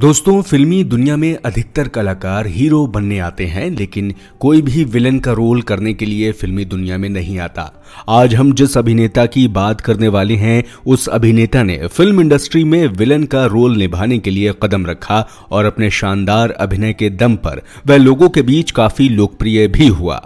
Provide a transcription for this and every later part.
दोस्तों फिल्मी दुनिया में अधिकतर कलाकार हीरो बनने आते हैं लेकिन कोई भी विलन का रोल करने के लिए फिल्मी दुनिया में नहीं आता आज हम जिस अभिनेता की बात करने वाले हैं उस अभिनेता ने फिल्म इंडस्ट्री में विलन का रोल निभाने के लिए कदम रखा और अपने शानदार अभिनय के दम पर वह लोगों के बीच काफी लोकप्रिय भी हुआ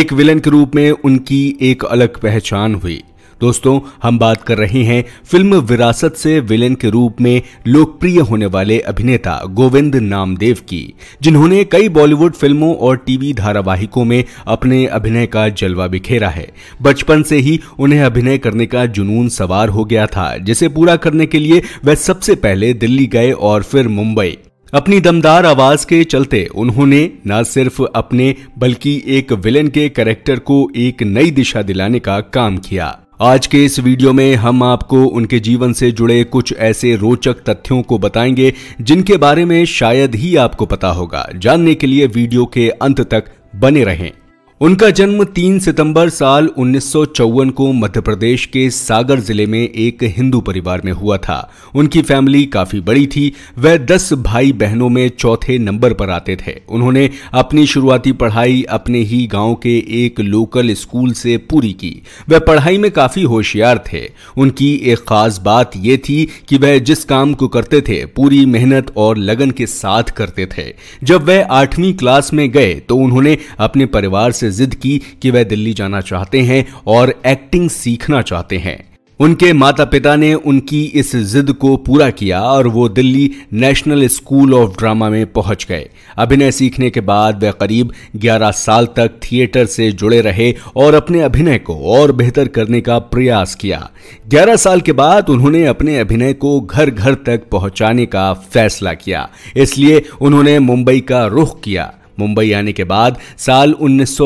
एक विलन के रूप में उनकी एक अलग पहचान हुई दोस्तों हम बात कर रहे हैं फिल्म विरासत से विलेन के रूप में लोकप्रिय होने वाले अभिनेता गोविंद नामदेव की जिन्होंने कई बॉलीवुड फिल्मों और टीवी धारावाहिकों में अपने अभिनय का जलवा बिखेरा है बचपन से ही उन्हें अभिनय करने का जुनून सवार हो गया था जिसे पूरा करने के लिए वह सबसे पहले दिल्ली गए और फिर मुंबई अपनी दमदार आवाज के चलते उन्होंने न सिर्फ अपने बल्कि एक विलेन के कैरेक्टर को एक नई दिशा दिलाने का काम किया आज के इस वीडियो में हम आपको उनके जीवन से जुड़े कुछ ऐसे रोचक तथ्यों को बताएंगे जिनके बारे में शायद ही आपको पता होगा जानने के लिए वीडियो के अंत तक बने रहें उनका जन्म 3 सितंबर साल उन्नीस को मध्य प्रदेश के सागर जिले में एक हिंदू परिवार में हुआ था उनकी फैमिली काफी बड़ी थी वह दस भाई बहनों में चौथे नंबर पर आते थे उन्होंने अपनी शुरुआती पढ़ाई अपने ही गांव के एक लोकल स्कूल से पूरी की वह पढ़ाई में काफी होशियार थे उनकी एक खास बात यह थी कि वह जिस काम को करते थे पूरी मेहनत और लगन के साथ करते थे जब वह आठवीं क्लास में गए तो उन्होंने अपने परिवार से से जिद की कि वह दिल्ली जाना चाहते हैं और एक्टिंग सीखना चाहते हैं उनके माता पिता ने उनकी इस जिद को पूरा किया और वो Delhi National School of Drama में पहुंच गए अभिनय सीखने के बाद वे करीब 11 साल तक थिएटर से जुड़े रहे और अपने अभिनय को और बेहतर करने का प्रयास किया 11 साल के बाद उन्होंने अपने अभिनय को घर घर तक पहुंचाने का फैसला किया इसलिए उन्होंने मुंबई का रुख किया मुंबई आने के बाद साल उन्नीस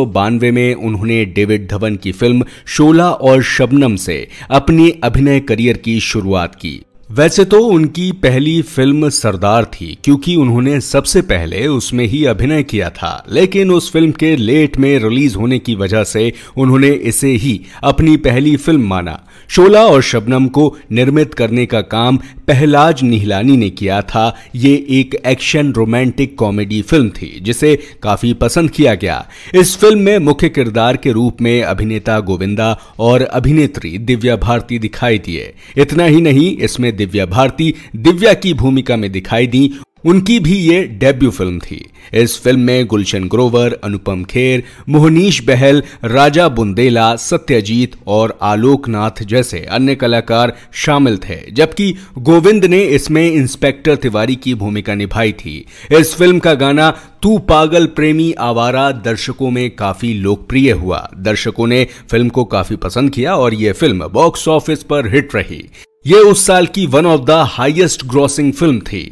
में उन्होंने डेविड धवन की फिल्म शोला और शबनम से अपने अभिनय करियर की शुरुआत की वैसे तो उनकी पहली फिल्म सरदार थी क्योंकि उन्होंने सबसे पहले उसमें ही अभिनय किया था लेकिन उस फिल्म के लेट में रिलीज होने की वजह से उन्होंने इसे ही अपनी पहली फिल्म माना शोला और शबनम को निर्मित करने का काम पहलाज निहलानी ने किया था ये एक एक्शन रोमांटिक कॉमेडी फिल्म थी जिसे काफी पसंद किया गया इस फिल्म में मुख्य किरदार के रूप में अभिनेता गोविंदा और अभिनेत्री दिव्या भारती दिखाई दिए इतना ही नहीं इसमें दिव्या भारती दिव्या की भूमिका में दिखाई दी उनकी भी ये डेब्यू फिल्म थी इस फिल्म में गुलशन ग्रोवर अनुपम खेर मोहनीश बहल राजा बुंदेला सत्यजीत और आलोकनाथ जैसे अन्य कलाकार शामिल थे जबकि गोविंद ने इसमें इंस्पेक्टर तिवारी की भूमिका निभाई थी इस फिल्म का गाना तू पागल प्रेमी आवारा दर्शकों में काफी लोकप्रिय हुआ दर्शकों ने फिल्म को काफी पसंद किया और ये फिल्म बॉक्स ऑफिस पर हिट रही ये उस साल की one of the highest grossing film थी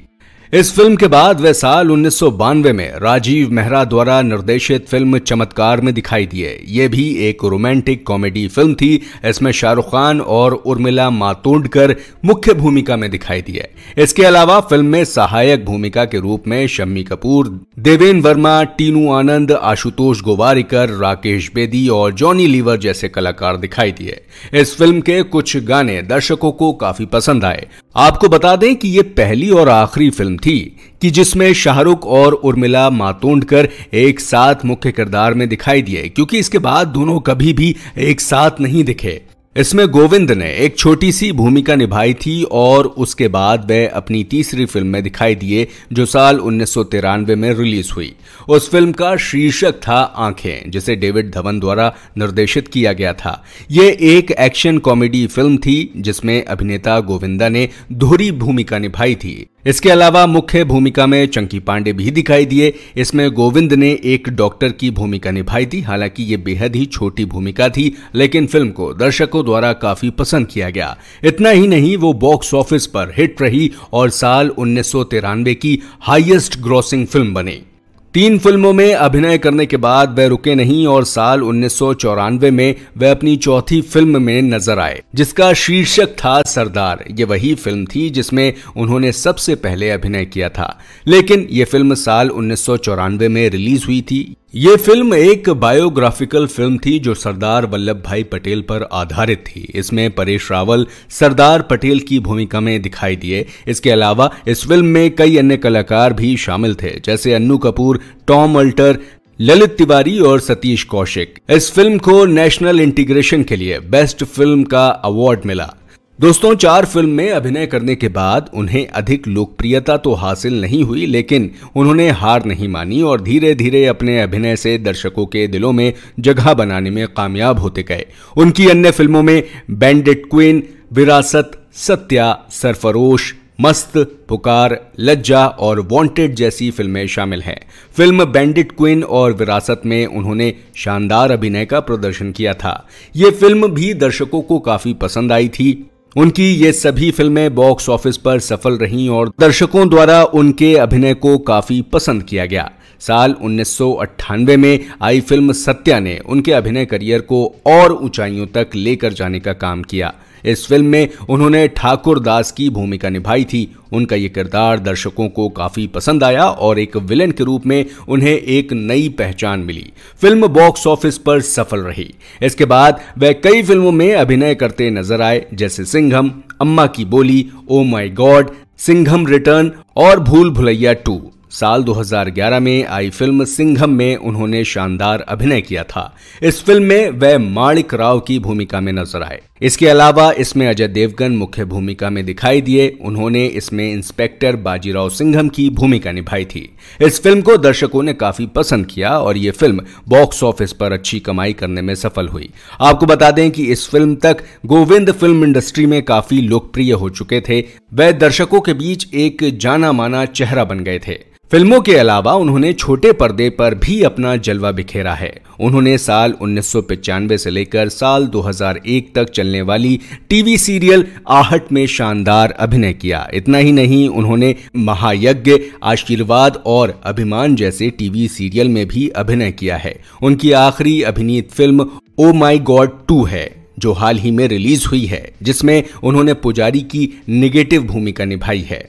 इस फिल्म के बाद वे साल उन्नीस में राजीव मेहरा द्वारा निर्देशित फिल्म चमत्कार में दिखाई दिए ये भी एक रोमांटिक कॉमेडी फिल्म थी इसमें शाहरुख खान और उर्मिला मातोंडकर मुख्य भूमिका में दिखाई दिए इसके अलावा फिल्म में सहायक भूमिका के रूप में शम्मी कपूर देवेन वर्मा टीनू आनंद आशुतोष गोवारीकर राकेश बेदी और जॉनी लीवर जैसे कलाकार दिखाई दिए इस फिल्म के कुछ गाने दर्शकों को काफी पसंद आए आपको बता दें कि ये पहली और आखिरी फिल्म थी कि जिसमें शाहरुख और उर्मिला मातोंडकर एक साथ मुख्य किरदार में दिखाई दिए क्योंकि इसके बाद दोनों कभी भी एक साथ नहीं दिखे इसमें गोविंद ने एक छोटी सी भूमिका निभाई थी और उसके बाद वे अपनी तीसरी फिल्म में दिखाई दिए जो साल उन्नीस में रिलीज हुई उस फिल्म का शीर्षक था आंखें जिसे डेविड धवन द्वारा निर्देशित किया गया था यह एक एक्शन कॉमेडी फिल्म थी जिसमें अभिनेता गोविंदा ने दोहरी भूमिका निभाई थी इसके अलावा मुख्य भूमिका में चंकी पांडे भी दिखाई दिए इसमें गोविंद ने एक डॉक्टर की भूमिका निभाई थी हालांकि ये बेहद ही छोटी भूमिका थी लेकिन फिल्म को दर्शकों द्वारा काफी पसंद किया गया इतना ही नहीं वो बॉक्स ऑफिस पर हिट रही और साल उन्नीस की हाईएस्ट ग्रॉसिंग फिल्म बनी तीन फिल्मों में अभिनय करने के बाद वह रुके नहीं और साल उन्नीस में वह अपनी चौथी फिल्म में नजर आए जिसका शीर्षक था सरदार ये वही फिल्म थी जिसमें उन्होंने सबसे पहले अभिनय किया था लेकिन ये फिल्म साल उन्नीस में रिलीज हुई थी ये फिल्म एक बायोग्राफिकल फिल्म थी जो सरदार वल्लभ भाई पटेल पर आधारित थी इसमें परेश रावल सरदार पटेल की भूमिका में दिखाई दिए इसके अलावा इस फिल्म में कई अन्य कलाकार भी शामिल थे जैसे अन्नू कपूर टॉम अल्टर ललित तिवारी और सतीश कौशिक इस फिल्म को नेशनल इंटीग्रेशन के लिए बेस्ट फिल्म का अवार्ड मिला दोस्तों चार फिल्म में अभिनय करने के बाद उन्हें अधिक लोकप्रियता तो हासिल नहीं हुई लेकिन उन्होंने हार नहीं मानी और धीरे धीरे अपने अभिनय से दर्शकों के दिलों में जगह बनाने में कामयाब होते गए उनकी अन्य फिल्मों में बैंडेड क्वीन विरासत सत्या सरफरोश मस्त पुकार लज्जा और वांटेड जैसी फिल्में शामिल हैं फिल्म बैंडिट क्वीन और विरासत में उन्होंने शानदार अभिनय का प्रदर्शन किया था ये फिल्म भी दर्शकों को काफ़ी पसंद आई थी उनकी ये सभी फिल्में बॉक्स ऑफिस पर सफल रहीं और दर्शकों द्वारा उनके अभिनय को काफी पसंद किया गया साल उन्नीस में आई फिल्म सत्या ने उनके अभिनय करियर को और ऊंचाइयों तक लेकर जाने का काम किया इस फिल्म में उन्होंने ठाकुर दास की भूमिका निभाई थी उनका ये किरदार दर्शकों को काफी पसंद आया और एक विलेन के रूप में उन्हें एक नई पहचान मिली फिल्म बॉक्स ऑफिस पर सफल रही इसके बाद वह कई फिल्मों में अभिनय करते नजर आए जैसे Singham Amma Ki Boli Oh My God Singham Return और भूल भुलैया टू साल 2011 में आई फिल्म सिंघम में उन्होंने शानदार अभिनय किया था इस फिल्म में वह माणिक राव की भूमिका में नजर आए इसके अलावा इसमें अजय देवगन मुख्य भूमिका में दिखाई दिए उन्होंने इसमें इंस्पेक्टर बाजीराव सिंघम की भूमिका निभाई थी इस फिल्म को दर्शकों ने काफी पसंद किया और ये फिल्म बॉक्स ऑफिस पर अच्छी कमाई करने में सफल हुई आपको बता दें कि इस फिल्म तक गोविंद फिल्म इंडस्ट्री में काफी लोकप्रिय हो चुके थे वह दर्शकों के बीच एक जाना माना चेहरा बन गए थे फिल्मों के अलावा उन्होंने छोटे पर्दे पर भी अपना जलवा बिखेरा है उन्होंने साल उन्नीस से लेकर साल 2001 तक चलने वाली टीवी सीरियल आहट में शानदार अभिनय किया इतना ही नहीं उन्होंने महायज्ञ आशीर्वाद और अभिमान जैसे टीवी सीरियल में भी अभिनय किया है उनकी आखिरी अभिनीत film Oh My God two है जो हाल ही में रिलीज हुई है जिसमें उन्होंने पुजारी की निगेटिव भूमिका निभाई है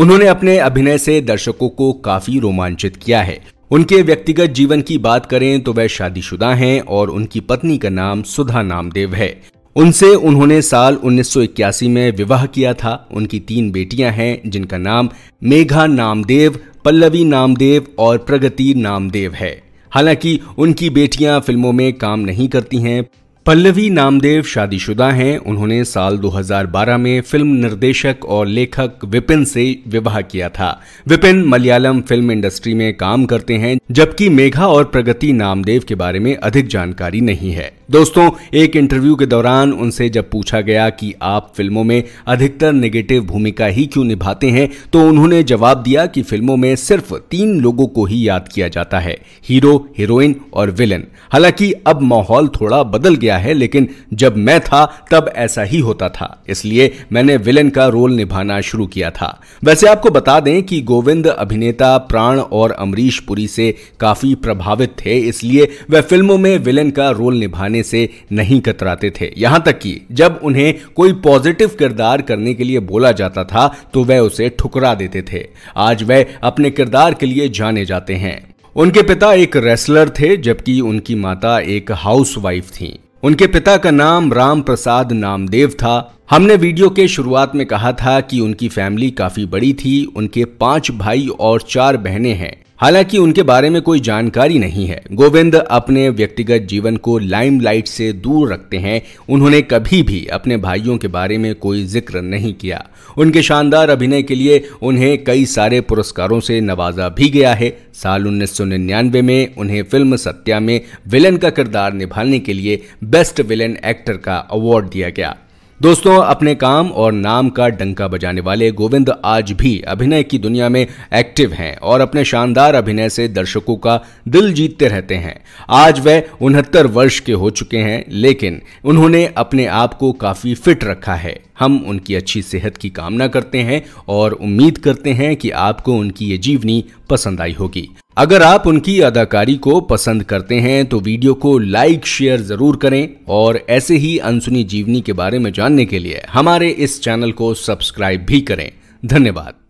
उन्होंने अपने अभिनय से दर्शकों को काफी रोमांचित किया है उनके व्यक्तिगत जीवन की बात करें तो वह शादीशुदा हैं और उनकी पत्नी का नाम सुधा नामदेव है उनसे उन्होंने साल 1981 में विवाह किया था उनकी तीन बेटियां हैं जिनका नाम मेघा नामदेव पल्लवी नामदेव और प्रगति नामदेव है हालांकि उनकी बेटियां फिल्मों में काम नहीं करती हैं पल्लवी नामदेव शादीशुदा हैं उन्होंने साल 2012 में फिल्म निर्देशक और लेखक विपिन से विवाह किया था विपिन मलयालम फिल्म इंडस्ट्री में काम करते हैं जबकि मेघा और प्रगति नामदेव के बारे में अधिक जानकारी नहीं है दोस्तों एक इंटरव्यू के दौरान उनसे जब पूछा गया कि आप फिल्मों में अधिकतर नेगेटिव भूमिका ही क्यों निभाते हैं तो उन्होंने जवाब दिया कि फिल्मों में सिर्फ तीन लोगों को ही याद किया जाता है हीरो हीरोइन और विलन हालांकि अब माहौल थोड़ा बदल गया है लेकिन जब मैं था तब ऐसा ही होता था इसलिए मैंने विलन का रोल निभाना शुरू किया था वैसे आपको बता दें कि गोविंद अभिनेता प्राण और अमरीश पुरी से काफी प्रभावित थे इसलिए वह फिल्मों में विलन का रोल निभाने से नहीं कतराते थे यहां तक कि जब उन्हें कोई पॉजिटिव किरदार करने के लिए बोला जाता था तो वह उसे ठुकरा देते थे आज वह अपने किरदार के लिए जाने जाते हैं उनके पिता एक रेसलर थे जबकि उनकी माता एक हाउसवाइफ थीं। उनके पिता का नाम राम प्रसाद नामदेव था हमने वीडियो के शुरुआत में कहा था कि उनकी फैमिली काफी बड़ी थी उनके पांच भाई और चार बहनें हैं हालांकि उनके बारे में कोई जानकारी नहीं है गोविंद अपने व्यक्तिगत जीवन को लाइमलाइट से दूर रखते हैं उन्होंने कभी भी अपने भाइयों के बारे में कोई जिक्र नहीं किया उनके शानदार अभिनय के लिए उन्हें कई सारे पुरस्कारों से नवाजा भी गया है साल उन्नीस में उन्हें फिल्म सत्या में विलन का किरदार निभाने के लिए बेस्ट विलन एक्टर का अवार्ड दिया गया दोस्तों अपने काम और नाम का डंका बजाने वाले गोविंद आज भी अभिनय की दुनिया में एक्टिव हैं और अपने शानदार अभिनय से दर्शकों का दिल जीतते रहते हैं आज वह उनहत्तर वर्ष के हो चुके हैं लेकिन उन्होंने अपने आप को काफी फिट रखा है हम उनकी अच्छी सेहत की कामना करते हैं और उम्मीद करते हैं कि आपको उनकी ये जीवनी पसंद आई होगी अगर आप उनकी अदाकारी को पसंद करते हैं तो वीडियो को लाइक शेयर जरूर करें और ऐसे ही अनसुनी जीवनी के बारे में जानने के लिए हमारे इस चैनल को सब्सक्राइब भी करें धन्यवाद